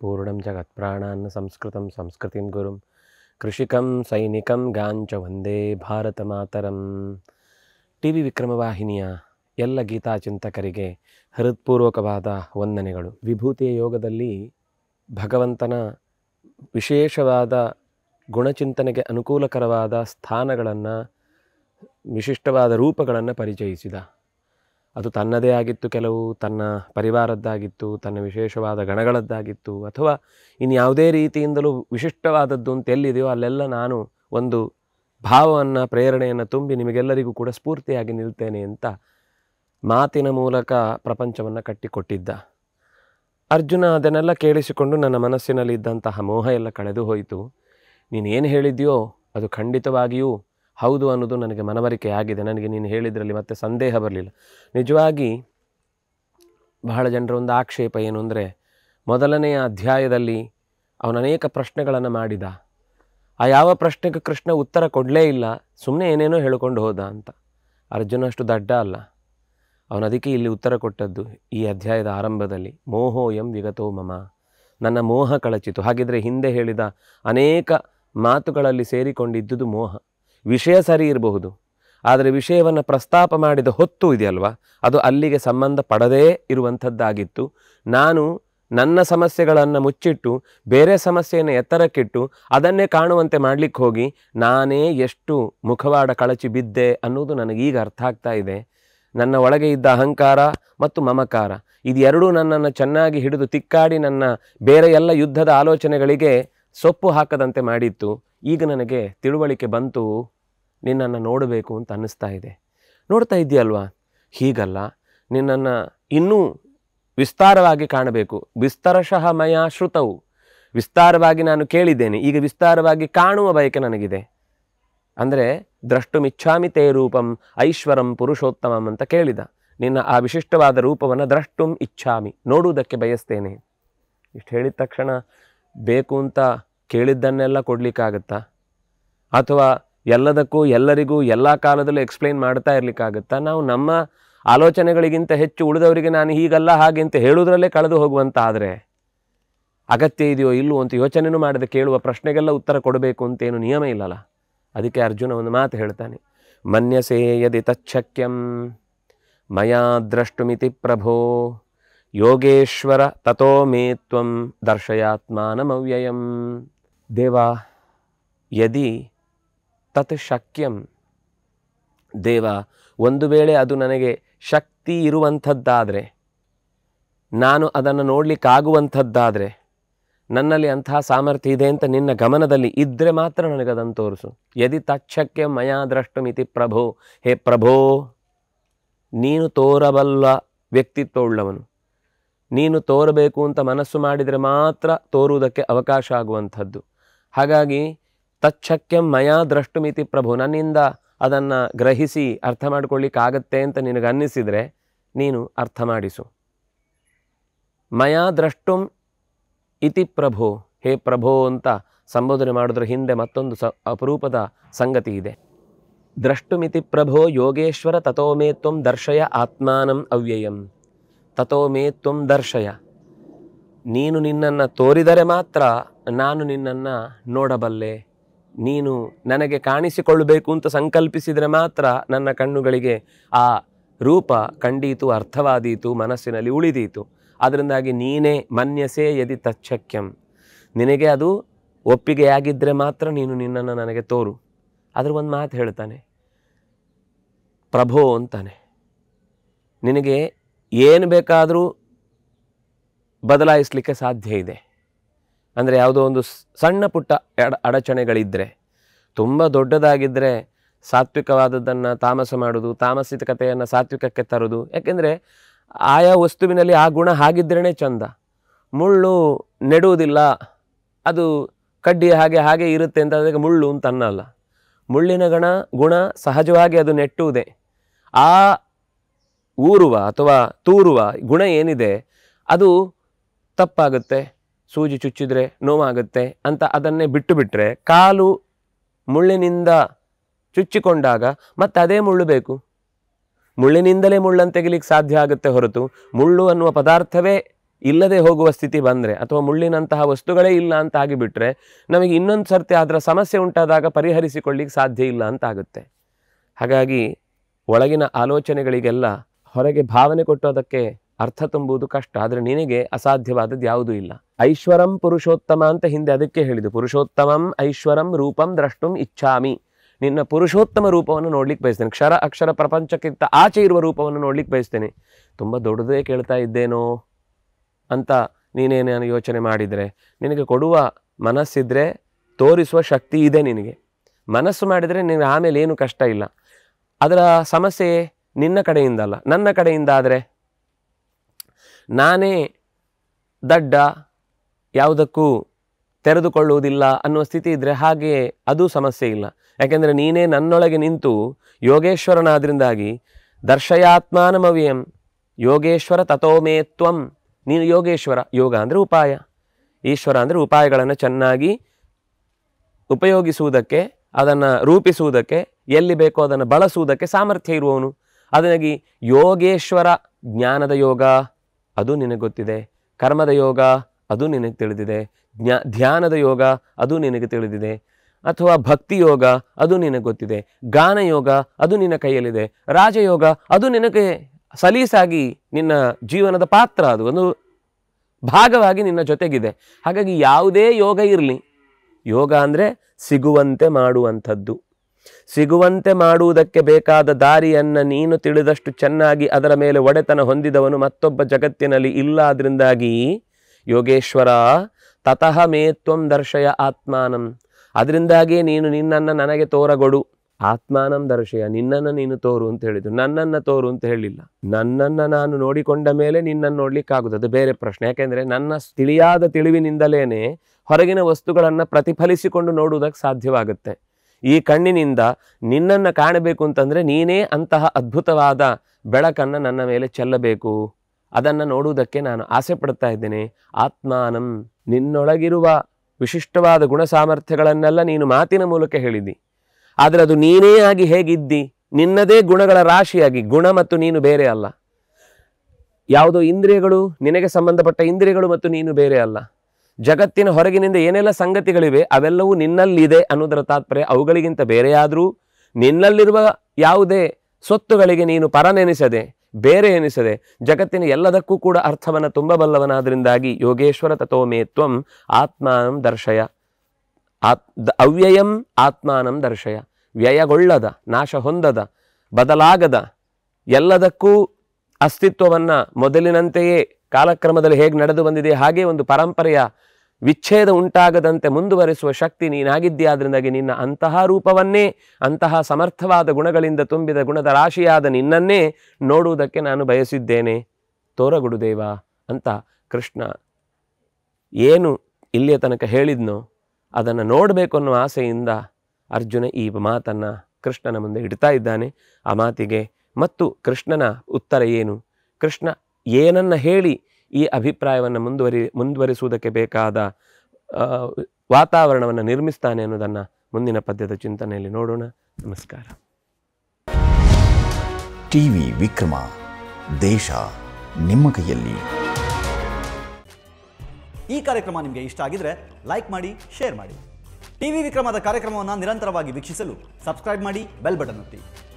ಪೂರ್ಣ ಜಗತ್ जगत्प्राणान् ಸಂಸ್ಕೃತಂ ಸಂಸ್ಕೃತಿಂ ಗುರುಂ ಕೃಷಿಕಂ ಸೈನಿಕಂ ಗಾಂಚ ವಂದೇ ಭಾರತ ಮಾತರಂ ಟಿ ವಿ ವಿಕ್ರಮವಾಹಿನಿಯ ಎಲ್ಲ ಗೀತಾಚಿಂತಕರಿಗೆ ಹೃತ್ಪೂರ್ವಕವಾದ ವಂದನೆಗಳು ವಿಭೂತಿಯ ಯೋಗದಲ್ಲಿ ಭಗವಂತನ ವಿಶೇಷವಾದ ಗುಣಚಿಂತನೆಗೆ ಅನುಕೂಲಕರವಾದ ಸ್ಥಾನಗಳನ್ನು ವಿಶಿಷ್ಟವಾದ ರೂಪಗಳನ್ನು ಪರಿಚಯಿಸಿದ ಅದು ತನ್ನದೇ ಆಗಿತ್ತು ಕೆಲವು ತನ್ನ ಪರಿವಾರದ್ದಾಗಿತ್ತು ತನ್ನ ವಿಶೇಷವಾದ ಗಣಗಳದ್ದಾಗಿತ್ತು ಅಥವಾ ಇನ್ಯಾವುದೇ ರೀತಿಯಿಂದಲೂ ವಿಶಿಷ್ಟವಾದದ್ದು ಅಂತ ಎಲ್ಲಿದೆಯೋ ಅಲ್ಲೆಲ್ಲ ನಾನು ಒಂದು ಭಾವವನ್ನು ಪ್ರೇರಣೆಯನ್ನು ತುಂಬಿ ನಿಮಗೆಲ್ಲರಿಗೂ ಕೂಡ ಸ್ಫೂರ್ತಿಯಾಗಿ ನಿಲ್ತೇನೆ ಅಂತ ಮಾತಿನ ಮೂಲಕ ಪ್ರಪಂಚವನ್ನು ಕಟ್ಟಿಕೊಟ್ಟಿದ್ದ ಅರ್ಜುನ ಅದನ್ನೆಲ್ಲ ಕೇಳಿಸಿಕೊಂಡು ನನ್ನ ಮನಸ್ಸಿನಲ್ಲಿ ಇದ್ದಂತಹ ಮೋಹ ಎಲ್ಲ ಕಳೆದು ಹೋಯಿತು ನೀನೇನು ಹೇಳಿದೆಯೋ ಅದು ಖಂಡಿತವಾಗಿಯೂ ಹೌದು ಅನ್ನೋದು ನನಗೆ ಮನವರಿಕೆ ಆಗಿದೆ ನನಗೆ ನೀನು ಹೇಳಿದ್ರಲ್ಲಿ ಮತ್ತೆ ಸಂದೇಹ ಬರಲಿಲ್ಲ ನಿಜವಾಗಿ ಬಹಳ ಜನರ ಒಂದು ಆಕ್ಷೇಪ ಏನು ಅಂದರೆ ಮೊದಲನೆಯ ಅಧ್ಯಾಯದಲ್ಲಿ ಅವನು ಅನೇಕ ಪ್ರಶ್ನೆಗಳನ್ನು ಮಾಡಿದ ಆ ಯಾವ ಪ್ರಶ್ನೆಗೂ ಕೃಷ್ಣ ಉತ್ತರ ಕೊಡಲೇ ಇಲ್ಲ ಸುಮ್ಮನೆ ಏನೇನೋ ಹೇಳ್ಕೊಂಡು ಹೋದ ಅಂತ ಅರ್ಜುನ ಅಷ್ಟು ದಡ್ಡ ಅಲ್ಲ ಅವನು ಅದಕ್ಕೆ ಇಲ್ಲಿ ಉತ್ತರ ಕೊಟ್ಟದ್ದು ಈ ಅಧ್ಯಾಯದ ಆರಂಭದಲ್ಲಿ ಮೋಹೋ ಎಂ ವಿಗತೋ ಮಮ ನನ್ನ ಮೋಹ ಕಳಚಿತು ಹಾಗಿದ್ರೆ ಹಿಂದೆ ಹೇಳಿದ ಅನೇಕ ಮಾತುಗಳಲ್ಲಿ ಸೇರಿಕೊಂಡಿದ್ದುದು ಮೋಹ ವಿಷಯ ಸರಿ ಇರಬಹುದು ಆದರೆ ವಿಷಯವನ್ನು ಪ್ರಸ್ತಾಪ ಮಾಡಿದ ಹೊತ್ತು ಇದೆಯಲ್ವಾ ಅದು ಅಲ್ಲಿಗೆ ಸಂಬಂಧ ಪಡದೇ ಇರುವಂಥದ್ದಾಗಿತ್ತು ನಾನು ನನ್ನ ಸಮಸ್ಯೆಗಳನ್ನು ಮುಚ್ಚಿಟ್ಟು ಬೇರೆ ಸಮಸ್ಯೆಯನ್ನು ಎತ್ತರಕ್ಕಿಟ್ಟು ಅದನ್ನೇ ಕಾಣುವಂತೆ ಮಾಡಲಿಕ್ಕೆ ಹೋಗಿ ನಾನೇ ಎಷ್ಟು ಮುಖವಾಡ ಕಳಚಿ ಬಿದ್ದೆ ಅನ್ನೋದು ನನಗೀಗ ಅರ್ಥ ಆಗ್ತಾ ಇದೆ ನನ್ನ ಒಳಗೆ ಇದ್ದ ಅಹಂಕಾರ ಮತ್ತು ಮಮಕಾರ ಇದೆರಡೂ ನನ್ನನ್ನು ಚೆನ್ನಾಗಿ ಹಿಡಿದು ತಿಕ್ಕಾಡಿ ನನ್ನ ಬೇರೆ ಎಲ್ಲ ಯುದ್ಧದ ಆಲೋಚನೆಗಳಿಗೆ ಸೊಪ್ಪು ಹಾಕದಂತೆ ಮಾಡಿತ್ತು ಈಗ ನನಗೆ ತಿಳುವಳಿಕೆ ಬಂತು ನಿನ್ನನ್ನು ನೋಡಬೇಕು ಅಂತ ಅನ್ನಿಸ್ತಾ ಇದೆ ನೋಡ್ತಾ ಇದೆಯಲ್ವಾ ಹೀಗಲ್ಲ ನಿನ್ನನ್ನು ಇನ್ನೂ ವಿಸ್ತಾರವಾಗಿ ಕಾಣಬೇಕು ವಿಸ್ತಾರಶಃ ಮಯ ಶ್ರುತವು ವಿಸ್ತಾರವಾಗಿ ನಾನು ಕೇಳಿದ್ದೇನೆ ಈಗ ವಿಸ್ತಾರವಾಗಿ ಕಾಣುವ ಬಯಕೆ ನನಗಿದೆ ಅಂದರೆ ದ್ರಷ್ಟು ತೇ ರೂಪಂ ಐಶ್ವರಂ ಪುರುಷೋತ್ತಮಂ ಅಂತ ಕೇಳಿದ ನಿನ್ನ ಆ ವಿಶಿಷ್ಟವಾದ ರೂಪವನ್ನು ದ್ರಷ್ಟುಂ ಇಚ್ಛಾಮಿ ನೋಡುವುದಕ್ಕೆ ಬಯಸ್ತೇನೆ ಇಷ್ಟು ಹೇಳಿದ ತಕ್ಷಣ ಬೇಕು ಅಂತ ಕೇಳಿದ್ದನ್ನೆಲ್ಲ ಕೊಡಲಿಕ್ಕಾಗತ್ತಾ ಅಥವಾ ಎಲ್ಲದಕ್ಕೂ ಎಲ್ಲರಿಗೂ ಎಲ್ಲ ಕಾಲದಲ್ಲೂ ಎಕ್ಸ್ಪ್ಲೈನ್ ಮಾಡ್ತಾ ಇರಲಿಕ್ಕಾಗತ್ತಾ ನಾವು ನಮ್ಮ ಆಲೋಚನೆಗಳಿಗಿಂತ ಹೆಚ್ಚು ಉಳಿದವರಿಗೆ ನಾನು ಹೀಗಲ್ಲ ಹಾಗೆ ಅಂತ ಹೇಳುವುದರಲ್ಲೇ ಕಳೆದು ಹೋಗುವಂತಾದರೆ ಅಗತ್ಯ ಇದೆಯೋ ಇಲ್ಲವೋ ಅಂತ ಯೋಚನೆಯೂ ಮಾಡದೆ ಕೇಳುವ ಪ್ರಶ್ನೆಗೆಲ್ಲ ಉತ್ತರ ಕೊಡಬೇಕು ಅಂತೇನು ನಿಯಮ ಇಲ್ಲಲ್ಲ ಅದಕ್ಕೆ ಅರ್ಜುನ ಒಂದು ಮಾತು ಹೇಳ್ತಾನೆ ಮನ್ಯಸೇ ಯದಿ ತಚ್ಛಕ್ಯಂ ಮಯಾ ದ್ರಷ್ಟುಮಿತಿ ಪ್ರಭೋ ಯೋಗೇಶ್ವರ ತಥೋ ಮೇ ದರ್ಶಯಾತ್ಮಾನಮವ್ಯಯಂ ದೇವ ಯದಿ ತತ್ ಶಕ್ಯಂ ದೇವ ಒಂದು ವೇಳೆ ಅದು ನನಗೆ ಶಕ್ತಿ ಇರುವಂಥದ್ದಾದರೆ ನಾನು ಅದನ್ನು ನೋಡಲಿಕ್ಕಾಗುವಂಥದ್ದಾದರೆ ನನ್ನಲ್ಲಿ ಅಂತಹ ಸಾಮರ್ಥ್ಯ ಇದೆ ಅಂತ ನಿನ್ನ ಗಮನದಲ್ಲಿ ಇದ್ದರೆ ಮಾತ್ರ ನನಗದನ್ನು ತೋರಿಸು ಯದಿ ತಕ್ಷಕ್ಕೆ ಮಯಾ ದ್ರಷ್ಟು ಮಿತಿ ಪ್ರಭೋ ಹೇ ಪ್ರಭೋ ನೀನು ತೋರಬಲ್ಲ ಉಳ್ಳವನು ನೀನು ತೋರಬೇಕು ಅಂತ ಮನಸ್ಸು ಮಾಡಿದರೆ ಮಾತ್ರ ತೋರುವುದಕ್ಕೆ ಅವಕಾಶ ಆಗುವಂಥದ್ದು ಹಾಗಾಗಿ ತಚ್ಛಕ್ಯಂ ಮಯಾ ದ್ರಷ್ಟುಮಿತಿ ಪ್ರಭು ನನ್ನಿಂದ ಅದನ್ನು ಗ್ರಹಿಸಿ ಅರ್ಥ ಮಾಡಿಕೊಳ್ಳಿಕ್ಕಾಗತ್ತೆ ಅಂತ ನಿನಗನ್ನಿಸಿದರೆ ನೀನು ಅರ್ಥ ಮಾಡಿಸು ಮಯಾ ದ್ರಷ್ಟುಂ ಇತಿ ಪ್ರಭೋ ಹೇ ಪ್ರಭೋ ಅಂತ ಸಂಬೋಧನೆ ಮಾಡೋದ್ರ ಹಿಂದೆ ಮತ್ತೊಂದು ಸ ಅಪರೂಪದ ಸಂಗತಿ ಇದೆ ದ್ರಷ್ಟುಮಿತಿ ಪ್ರಭೋ ಯೋಗೇಶ್ವರ ತಥೋ ಮೇ ತ್ವ ದರ್ಶಯ ಆತ್ಮಾನಂ ಅವ್ಯಯಂ ತಥೋ ಮೇ ದರ್ಶಯ ನೀನು ನಿನ್ನನ್ನು ತೋರಿದರೆ ಮಾತ್ರ ನಾನು ನಿನ್ನನ್ನು ನೋಡಬಲ್ಲೆ ನೀನು ನನಗೆ ಕಾಣಿಸಿಕೊಳ್ಳಬೇಕು ಅಂತ ಸಂಕಲ್ಪಿಸಿದರೆ ಮಾತ್ರ ನನ್ನ ಕಣ್ಣುಗಳಿಗೆ ಆ ರೂಪ ಕಂಡೀತು ಅರ್ಥವಾದೀತು ಮನಸ್ಸಿನಲ್ಲಿ ಉಳಿದೀತು ಅದರಿಂದಾಗಿ ನೀನೇ ಮನ್ಯಸೇ ಯದಿ ತಚ್ಛಕ್ಯಂ ನಿನಗೆ ಅದು ಒಪ್ಪಿಗೆಯಾಗಿದ್ದರೆ ಮಾತ್ರ ನೀನು ನಿನ್ನನ್ನು ನನಗೆ ತೋರು ಅದ್ರ ಒಂದು ಮಾತು ಹೇಳ್ತಾನೆ ಪ್ರಭೋ ಅಂತಾನೆ ನಿನಗೆ ಏನು ಬೇಕಾದರೂ ಬದಲಾಯಿಸಲಿಕ್ಕೆ ಸಾಧ್ಯ ಇದೆ ಅಂದರೆ ಯಾವುದೋ ಒಂದು ಸಣ್ಣ ಪುಟ್ಟ ಅಡ ಅಡಚಣೆಗಳಿದ್ದರೆ ತುಂಬ ದೊಡ್ಡದಾಗಿದ್ದರೆ ಸಾತ್ವಿಕವಾದದ್ದನ್ನು ತಾಮಸ ಮಾಡೋದು ತಾಮಸಿಕತೆಯನ್ನು ಸಾತ್ವಿಕಕ್ಕೆ ತರೋದು ಯಾಕೆಂದರೆ ಆಯಾ ವಸ್ತುವಿನಲ್ಲಿ ಆ ಗುಣ ಹಾಗಿದ್ರೇ ಚಂದ ಮುಳ್ಳು ನೆಡುವುದಿಲ್ಲ ಅದು ಕಡ್ಡಿ ಹಾಗೆ ಹಾಗೆ ಇರುತ್ತೆ ಅಂತ ಅದಕ್ಕೆ ಮುಳ್ಳು ಅಂತ ಅನ್ನಲ್ಲ ಮುಳ್ಳಿನ ಗಣ ಗುಣ ಸಹಜವಾಗಿ ಅದು ನೆಟ್ಟುವುದೇ ಆ ಊರುವ ಅಥವಾ ತೂರುವ ಗುಣ ಏನಿದೆ ಅದು ತಪ್ಪಾಗುತ್ತೆ ಸೂಜಿ ಚುಚ್ಚಿದರೆ ನೋವಾಗುತ್ತೆ ಅಂತ ಅದನ್ನೇ ಬಿಟ್ಟು ಬಿಟ್ಟರೆ ಕಾಲು ಮುಳ್ಳಿನಿಂದ ಚುಚ್ಚಿಕೊಂಡಾಗ ಮತ್ತೆ ಅದೇ ಮುಳ್ಳು ಬೇಕು ಮುಳ್ಳಿನಿಂದಲೇ ಮುಳ್ಳನ್ನು ತೆಗಿಲಿಕ್ಕೆ ಸಾಧ್ಯ ಆಗುತ್ತೆ ಹೊರತು ಮುಳ್ಳು ಅನ್ನುವ ಪದಾರ್ಥವೇ ಇಲ್ಲದೆ ಹೋಗುವ ಸ್ಥಿತಿ ಬಂದರೆ ಅಥವಾ ಮುಳ್ಳಿನಂತಹ ವಸ್ತುಗಳೇ ಇಲ್ಲ ಅಂತ ಆಗಿಬಿಟ್ರೆ ನಮಗೆ ಇನ್ನೊಂದು ಸರ್ತಿ ಅದರ ಸಮಸ್ಯೆ ಉಂಟಾದಾಗ ಪರಿಹರಿಸಿಕೊಳ್ಳಿಕ್ಕೆ ಸಾಧ್ಯ ಇಲ್ಲ ಅಂತ ಆಗುತ್ತೆ ಹಾಗಾಗಿ ಒಳಗಿನ ಆಲೋಚನೆಗಳಿಗೆಲ್ಲ ಹೊರಗೆ ಭಾವನೆ ಕೊಟ್ಟು ಅದಕ್ಕೆ ಅರ್ಥ ತುಂಬುವುದು ಕಷ್ಟ ಆದರೆ ನಿನಗೆ ಅಸಾಧ್ಯವಾದದ್ದು ಯಾವುದೂ ಇಲ್ಲ ಐಶ್ವರಂ ಪುರುಷೋತ್ತಮ ಅಂತ ಹಿಂದೆ ಅದಕ್ಕೆ ಹೇಳಿದ್ದು ಪುರುಷೋತ್ತಮಂ ಐಶ್ವರಂ ರೂಪಂ ದ್ರಷ್ಟುಂ ಇಚ್ಛಾಮಿ ನಿನ್ನ ಪುರುಷೋತ್ತಮ ರೂಪವನ್ನು ನೋಡ್ಲಿಕ್ಕೆ ಬಯಸ್ತೇನೆ ಕ್ಷರ ಅಕ್ಷರ ಪ್ರಪಂಚಕ್ಕಿಂತ ಆಚೆ ಇರುವ ರೂಪವನ್ನು ನೋಡ್ಲಿಕ್ಕೆ ಬಯಸ್ತೇನೆ ತುಂಬ ದೊಡ್ಡದೇ ಕೇಳ್ತಾ ಇದ್ದೇನೋ ಅಂತ ನೀನೇನೇನು ಯೋಚನೆ ಮಾಡಿದರೆ ನಿನಗೆ ಕೊಡುವ ಮನಸ್ಸಿದ್ರೆ ತೋರಿಸುವ ಶಕ್ತಿ ಇದೆ ನಿನಗೆ ಮನಸ್ಸು ಮಾಡಿದರೆ ನಿನಗೆ ಆಮೇಲೆ ಏನು ಕಷ್ಟ ಇಲ್ಲ ಅದರ ಸಮಸ್ಯೆ ನಿನ್ನ ಅಲ್ಲ ನನ್ನ ಕಡೆಯಿಂದ ಆದರೆ ನಾನೇ ದಡ್ಡ ಯಾವುದಕ್ಕೂ ತೆರೆದುಕೊಳ್ಳುವುದಿಲ್ಲ ಅನ್ನುವ ಸ್ಥಿತಿ ಇದ್ದರೆ ಹಾಗೆ ಅದು ಸಮಸ್ಯೆ ಇಲ್ಲ ಯಾಕೆಂದರೆ ನೀನೇ ನನ್ನೊಳಗೆ ನಿಂತು ಯೋಗೇಶ್ವರನಾದ್ರಿಂದಾಗಿ ದರ್ಶಯಾತ್ಮಾನಮವ್ಯಂ ಯೋಗೇಶ್ವರ ತಥೋಮೇ ತ್ವಂ ನೀನು ಯೋಗೇಶ್ವರ ಯೋಗ ಅಂದರೆ ಉಪಾಯ ಈಶ್ವರ ಅಂದರೆ ಉಪಾಯಗಳನ್ನು ಚೆನ್ನಾಗಿ ಉಪಯೋಗಿಸುವುದಕ್ಕೆ ಅದನ್ನು ರೂಪಿಸುವುದಕ್ಕೆ ಎಲ್ಲಿ ಬೇಕೋ ಅದನ್ನು ಬಳಸುವುದಕ್ಕೆ ಸಾಮರ್ಥ್ಯ ಇರುವವನು ಅದನಾಗಿ ಯೋಗೇಶ್ವರ ಜ್ಞಾನದ ಯೋಗ ಅದು ನಿನಗೆ ಗೊತ್ತಿದೆ ಕರ್ಮದ ಯೋಗ ಅದು ನಿನಗೆ ತಿಳಿದಿದೆ ಜ್ಞಾ ಧ್ಯಾನದ ಯೋಗ ಅದು ನಿನಗೆ ತಿಳಿದಿದೆ ಅಥವಾ ಭಕ್ತಿ ಯೋಗ ಅದು ನಿನಗೆ ಗೊತ್ತಿದೆ ಗಾನ ಯೋಗ ಅದು ನಿನ್ನ ಕೈಯಲ್ಲಿದೆ ರಾಜಯೋಗ ಅದು ನಿನಗೆ ಸಲೀಸಾಗಿ ನಿನ್ನ ಜೀವನದ ಪಾತ್ರ ಅದು ಒಂದು ಭಾಗವಾಗಿ ನಿನ್ನ ಜೊತೆಗಿದೆ ಹಾಗಾಗಿ ಯಾವುದೇ ಯೋಗ ಇರಲಿ ಯೋಗ ಅಂದರೆ ಸಿಗುವಂತೆ ಮಾಡುವಂಥದ್ದು ಸಿಗುವಂತೆ ಮಾಡುವುದಕ್ಕೆ ಬೇಕಾದ ದಾರಿಯನ್ನು ನೀನು ತಿಳಿದಷ್ಟು ಚೆನ್ನಾಗಿ ಅದರ ಮೇಲೆ ಒಡೆತನ ಹೊಂದಿದವನು ಮತ್ತೊಬ್ಬ ಜಗತ್ತಿನಲ್ಲಿ ಇಲ್ಲ ಅದರಿಂದಾಗಿ ಯೋಗೇಶ್ವರ ತತಃ ಮೇತ್ವಂ ದರ್ಶಯ ಆತ್ಮಾನಂ ಅದರಿಂದಾಗಿಯೇ ನೀನು ನಿನ್ನನ್ನು ನನಗೆ ತೋರಗೊಡು ಆತ್ಮಾನಂ ದರ್ಶಯ ನಿನ್ನನ್ನು ನೀನು ತೋರು ಅಂತ ಹೇಳಿದ್ರು ನನ್ನನ್ನು ತೋರು ಅಂತ ಹೇಳಿಲ್ಲ ನನ್ನನ್ನು ನಾನು ನೋಡಿಕೊಂಡ ಮೇಲೆ ನಿನ್ನನ್ನು ನೋಡ್ಲಿಕ್ಕಾಗುದು ಅದು ಬೇರೆ ಪ್ರಶ್ನೆ ಯಾಕೆಂದರೆ ನನ್ನ ತಿಳಿಯಾದ ತಿಳಿವಿನಿಂದಲೇ ಹೊರಗಿನ ವಸ್ತುಗಳನ್ನು ಪ್ರತಿಫಲಿಸಿಕೊಂಡು ನೋಡುವುದಕ್ಕೆ ಸಾಧ್ಯವಾಗುತ್ತೆ ಈ ಕಣ್ಣಿನಿಂದ ನಿನ್ನನ್ನು ಕಾಣಬೇಕು ಅಂತಂದರೆ ನೀನೇ ಅಂತಹ ಅದ್ಭುತವಾದ ಬೆಳಕನ್ನು ನನ್ನ ಮೇಲೆ ಚೆಲ್ಲಬೇಕು ಅದನ್ನು ನೋಡುವುದಕ್ಕೆ ನಾನು ಆಸೆ ಪಡ್ತಾ ಇದ್ದೇನೆ ಆತ್ಮಾನಂ ನಿನ್ನೊಳಗಿರುವ ವಿಶಿಷ್ಟವಾದ ಗುಣ ಸಾಮರ್ಥ್ಯಗಳನ್ನೆಲ್ಲ ನೀನು ಮಾತಿನ ಮೂಲಕ ಹೇಳಿದ್ದಿ ಆದರೆ ಅದು ನೀನೇ ಆಗಿ ಹೇಗಿದ್ದಿ ನಿನ್ನದೇ ಗುಣಗಳ ರಾಶಿಯಾಗಿ ಗುಣ ಮತ್ತು ನೀನು ಬೇರೆ ಅಲ್ಲ ಯಾವುದೋ ಇಂದ್ರಿಯಗಳು ನಿನಗೆ ಸಂಬಂಧಪಟ್ಟ ಇಂದ್ರಿಯಗಳು ಮತ್ತು ನೀನು ಬೇರೆ ಅಲ್ಲ ಜಗತ್ತಿನ ಹೊರಗಿನಿಂದ ಏನೆಲ್ಲ ಸಂಗತಿಗಳಿವೆ ಅವೆಲ್ಲವೂ ನಿನ್ನಲ್ಲಿದೆ ಅನ್ನೋದರ ತಾತ್ಪರ್ಯ ಅವುಗಳಿಗಿಂತ ಬೇರೆಯಾದರೂ ನಿನ್ನಲ್ಲಿರುವ ಯಾವುದೇ ಸ್ವತ್ತುಗಳಿಗೆ ನೀನು ಪರನೆನಿಸದೆ ಬೇರೆ ಎನಿಸದೆ ಜಗತ್ತಿನ ಎಲ್ಲದಕ್ಕೂ ಕೂಡ ಅರ್ಥವನ್ನು ತುಂಬಬಲ್ಲವನಾದ್ರಿಂದಾಗಿ ಯೋಗೇಶ್ವರ ತಥೋಮೇ ಆತ್ಮಾನಂ ದರ್ಶಯ ಆತ್ ಅವ್ಯಯಂ ಆತ್ಮಾನಂ ದರ್ಶಯ ವ್ಯಯಗೊಳ್ಳದ ನಾಶ ಹೊಂದದ ಬದಲಾಗದ ಎಲ್ಲದಕ್ಕೂ ಅಸ್ತಿತ್ವವನ್ನು ಮೊದಲಿನಂತೆಯೇ ಕಾಲಕ್ರಮದಲ್ಲಿ ಹೇಗೆ ನಡೆದು ಬಂದಿದೆ ಹಾಗೆ ಒಂದು ಪರಂಪರೆಯ ವಿಚ್ಛೇದ ಉಂಟಾಗದಂತೆ ಮುಂದುವರಿಸುವ ಶಕ್ತಿ ನೀನಾಗಿದ್ದೀಯಾದ್ರಿಂದಾಗಿ ನಿನ್ನ ಅಂತಹ ರೂಪವನ್ನೇ ಅಂತಹ ಸಮರ್ಥವಾದ ಗುಣಗಳಿಂದ ತುಂಬಿದ ಗುಣದ ರಾಶಿಯಾದ ನಿನ್ನನ್ನೇ ನೋಡುವುದಕ್ಕೆ ನಾನು ಬಯಸಿದ್ದೇನೆ ತೋರಗುಡುದೇವ ಅಂತ ಕೃಷ್ಣ ಏನು ಇಲ್ಲಿಯ ತನಕ ಹೇಳಿದ್ನೋ ಅದನ್ನು ನೋಡಬೇಕು ಅನ್ನೋ ಆಸೆಯಿಂದ ಅರ್ಜುನ ಈ ಮಾತನ್ನು ಕೃಷ್ಣನ ಮುಂದೆ ಇಡ್ತಾ ಇದ್ದಾನೆ ಆ ಮಾತಿಗೆ ಮತ್ತು ಕೃಷ್ಣನ ಉತ್ತರ ಏನು ಕೃಷ್ಣ ಏನನ್ನು ಹೇಳಿ ಈ ಅಭಿಪ್ರಾಯವನ್ನು ಮುಂದುವರಿ ಮುಂದುವರಿಸುವುದಕ್ಕೆ ಬೇಕಾದ ವಾತಾವರಣವನ್ನು ನಿರ್ಮಿಸ್ತಾನೆ ಅನ್ನೋದನ್ನು ಮುಂದಿನ ಪದ್ಯದ ಚಿಂತನೆಯಲ್ಲಿ ನೋಡೋಣ ನಮಸ್ಕಾರ ಟಿ ವಿ ವಿಕ್ರಮ ದೇಶ ನಿಮ್ಮ ಕೈಯಲ್ಲಿ ಈ ಕಾರ್ಯಕ್ರಮ ನಿಮಗೆ ಇಷ್ಟ ಆಗಿದ್ರೆ ಲೈಕ್ ಮಾಡಿ ಶೇರ್ ಮಾಡಿ ಟಿವಿ ವಿಕ್ರಮದ ಕಾರ್ಯಕ್ರಮವನ್ನು ನಿರಂತರವಾಗಿ ವೀಕ್ಷಿಸಲು ಸಬ್ಸ್ಕ್ರೈಬ್ ಮಾಡಿ ಬೆಲ್ ಬಟನ್ ಒತ್ತಿ